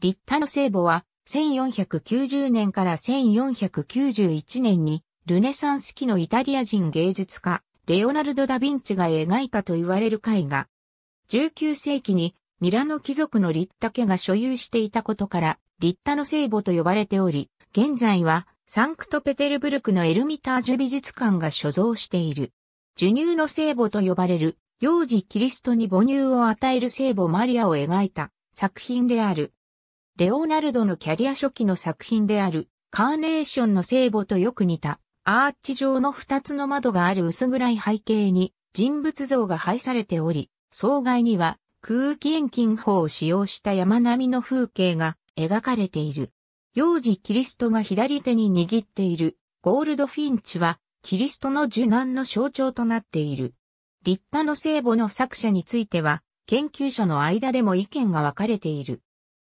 立田の聖母は、1490年から1491年に、ルネサンス期のイタリア人芸術家、レオナルド・ダ・ヴィンチが描いたと言われる絵画。19世紀にミラノ貴族の立田家が所有していたことから、立田の聖母と呼ばれており、現在はサンクトペテルブルクのエルミタージュ美術館が所蔵している。授乳の聖母と呼ばれる、幼児キリストに母乳を与える聖母マリアを描いた作品である。レオナルドのキャリア初期の作品である、カーネーションの聖母とよく似た、アーチ状の二つの窓がある薄暗い背景に人物像が配されており、総外には空気遠近法を使用した山並みの風景が描かれている。幼児キリストが左手に握っているゴールドフィンチはキリストの受難の象徴となっている。立派の聖母の作者については研究者の間でも意見が分かれている。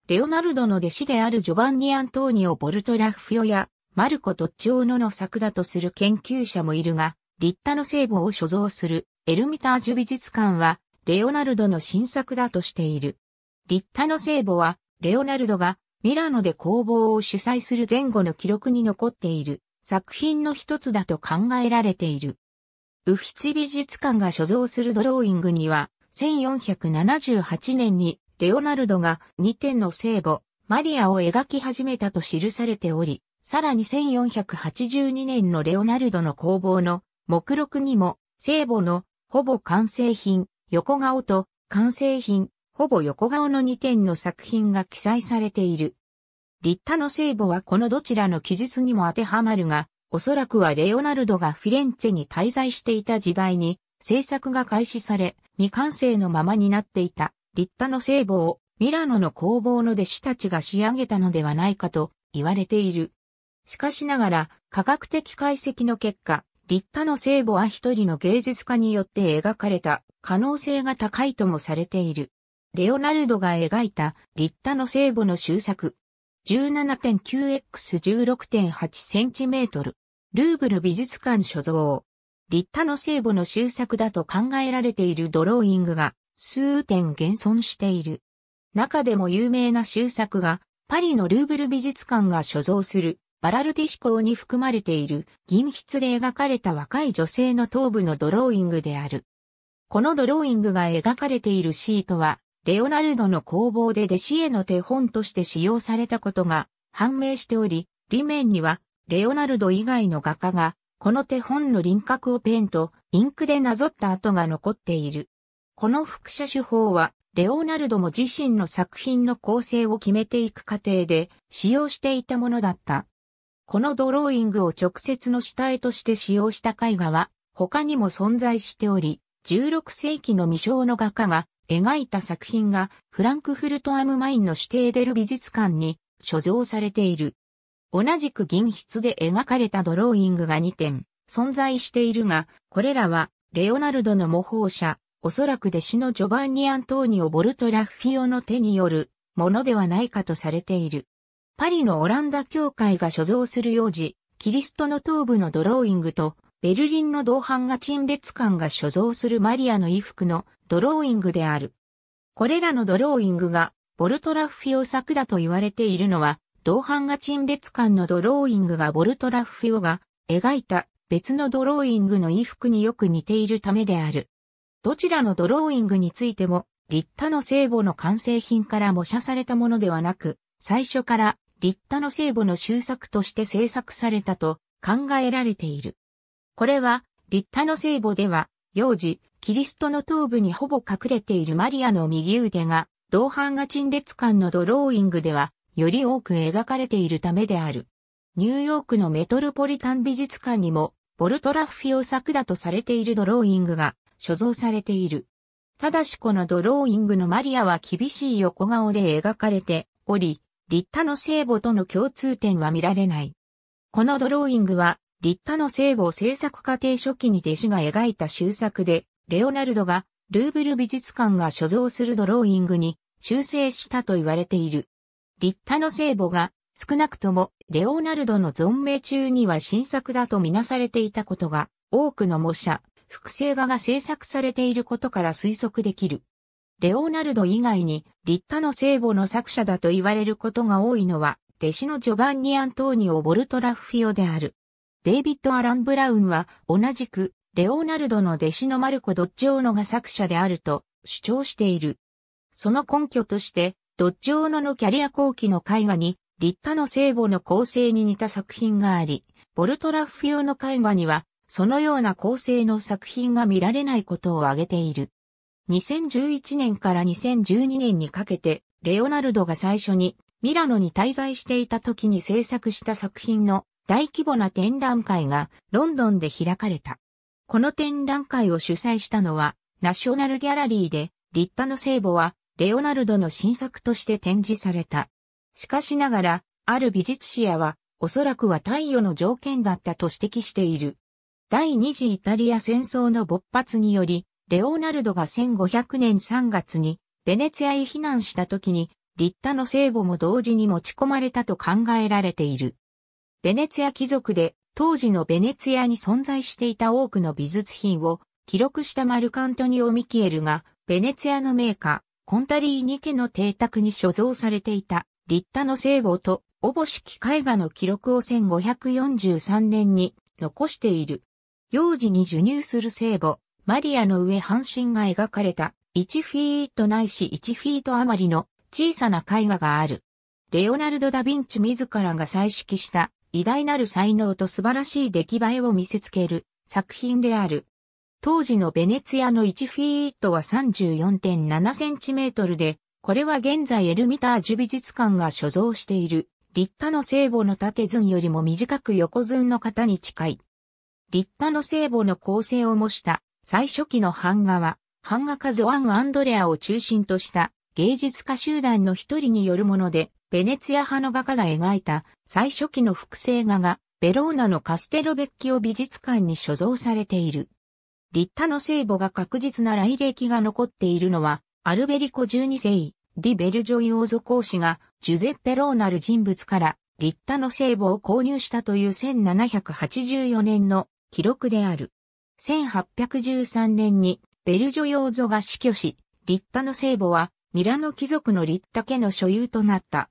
レオナルドの弟子であるジョバンニ・アントーニオ・ボルトラフィオやマルコ・トッチオーノの作だとする研究者もいるが、立派の聖母を所蔵するエルミタージュ美術館は、レオナルドの新作だとしている。立派の聖母は、レオナルドがミラノで工房を主催する前後の記録に残っている作品の一つだと考えられている。ウフィチ美術館が所蔵するドローイングには、1478年にレオナルドが2点の聖母、マリアを描き始めたと記されており、さらに1482年のレオナルドの工房の目録にも、聖母のほぼ完成品、横顔と完成品、ほぼ横顔の2点の作品が記載されている。立派の聖母はこのどちらの記述にも当てはまるが、おそらくはレオナルドがフィレンツェに滞在していた時代に制作が開始され、未完成のままになっていた立派の聖母をミラノの工房の弟子たちが仕上げたのではないかと言われている。しかしながら科学的解析の結果、立派の聖母は一人の芸術家によって描かれた可能性が高いともされている。レオナルドが描いた立派の聖母の終作。17.9x16.8cm。ルーブル美術館所蔵。立派の聖母の終作だと考えられているドローイングが数点現存している。中でも有名な修作が、パリのルーブル美術館が所蔵する、バラルディシコに含まれている、銀筆で描かれた若い女性の頭部のドローイングである。このドローイングが描かれているシートは、レオナルドの工房で弟子への手本として使用されたことが判明しており、裏面には、レオナルド以外の画家が、この手本の輪郭をペンとインクでなぞった跡が残っている。この複写手法は、レオナルドも自身の作品の構成を決めていく過程で使用していたものだった。このドローイングを直接の下絵として使用した絵画は他にも存在しており、16世紀の未章の画家が描いた作品がフランクフルトアムマインの指定デル美術館に所蔵されている。同じく銀筆で描かれたドローイングが2点存在しているが、これらはレオナルドの模倣者おそらく弟子のジョバンニ・アントーニオ・ボルトラフィオの手によるものではないかとされている。パリのオランダ教会が所蔵する幼児、キリストの頭部のドローイングと、ベルリンの同伴が陳列館が所蔵するマリアの衣服のドローイングである。これらのドローイングが、ボルトラフィオ作だと言われているのは、同伴が陳列館のドローイングがボルトラフィオが描いた別のドローイングの衣服によく似ているためである。どちらのドローイングについても、立太の聖母の完成品から模写されたものではなく、最初から立太の聖母の終作として制作されたと考えられている。これは、立太の聖母では、幼児、キリストの頭部にほぼ隠れているマリアの右腕が、同伴が陳列館のドローイングでは、より多く描かれているためである。ニューヨークのメトロポリタン美術館にも、ボルトラフィオ作だとされているドローイングが所蔵されている。ただしこのドローイングのマリアは厳しい横顔で描かれており、立派の聖母との共通点は見られない。このドローイングは、立派の聖母を制作過程初期に弟子が描いた修作で、レオナルドがルーブル美術館が所蔵するドローイングに修正したと言われている。立派の聖母が少なくともレオナルドの存命中には新作だとみなされていたことが多くの模写、複製画が制作されていることから推測できる。レオナルド以外に、リッタの聖母の作者だと言われることが多いのは、弟子のジョバンニ・アントーニオ・ボルトラフィオである。デイビッド・アラン・ブラウンは、同じく、レオナルドの弟子のマルコ・ドッジオーノが作者であると主張している。その根拠として、ドッジオーノのキャリア後期の絵画に、リッタの聖母の構成に似た作品があり、ボルトラフィオの絵画には、そのような構成の作品が見られないことを挙げている。2011年から2012年にかけて、レオナルドが最初にミラノに滞在していた時に制作した作品の大規模な展覧会がロンドンで開かれた。この展覧会を主催したのはナショナルギャラリーで、リッタの聖母はレオナルドの新作として展示された。しかしながら、ある美術史屋は、おそらくは太陽の条件だったと指摘している。第二次イタリア戦争の勃発により、レオナルドが1500年3月にベネツィアへ避難した時に、リッタの聖母も同時に持ち込まれたと考えられている。ベネツィア貴族で当時のベネツィアに存在していた多くの美術品を記録したマルカントニオ・ミキエルが、ベネツィアの名家、コンタリーニ家の邸宅に所蔵されていた、リッタの聖母と、おぼしき絵画の記録を1543年に残している。幼児に授乳する聖母、マリアの上半身が描かれた1フィートないし1フィート余りの小さな絵画がある。レオナルド・ダ・ヴィンチ自らが再識した偉大なる才能と素晴らしい出来栄えを見せつける作品である。当時のベネツィアの1フィートは34.7センチメートルで、これは現在エルミタージュ美術館が所蔵している立派の聖母の縦寸よりも短く横寸の型に近い。立派の聖母の構成を模した最初期の版画は、版画家ズワン・アンドレアを中心とした芸術家集団の一人によるもので、ベネツィア派の画家が描いた最初期の複製画が、ベローナのカステロベッキオ美術館に所蔵されている。立派の聖母が確実な来歴が残っているのは、アルベリコ12世、ディ・ベルジョイ王族公師が、ジュゼッペ・ローナル人物から、立派の聖母を購入したという1784年の記録である。1813年にベルジョヨーゾが死去し、リッタの聖母はミラノ貴族の立ッタ家の所有となった。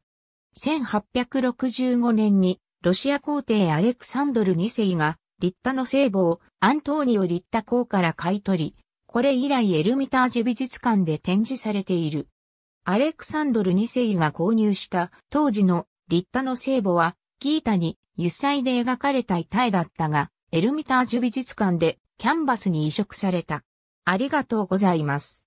1865年にロシア皇帝アレクサンドル2世がリッタの聖母をアントーニオ・立ッタ公から買い取り、これ以来エルミタージュ美術館で展示されている。アレクサンドル2世が購入した当時のリッタの聖母はギータに油彩で描かれた遺体だったが、エルミタージュ美術館でキャンバスに移植された。ありがとうございます。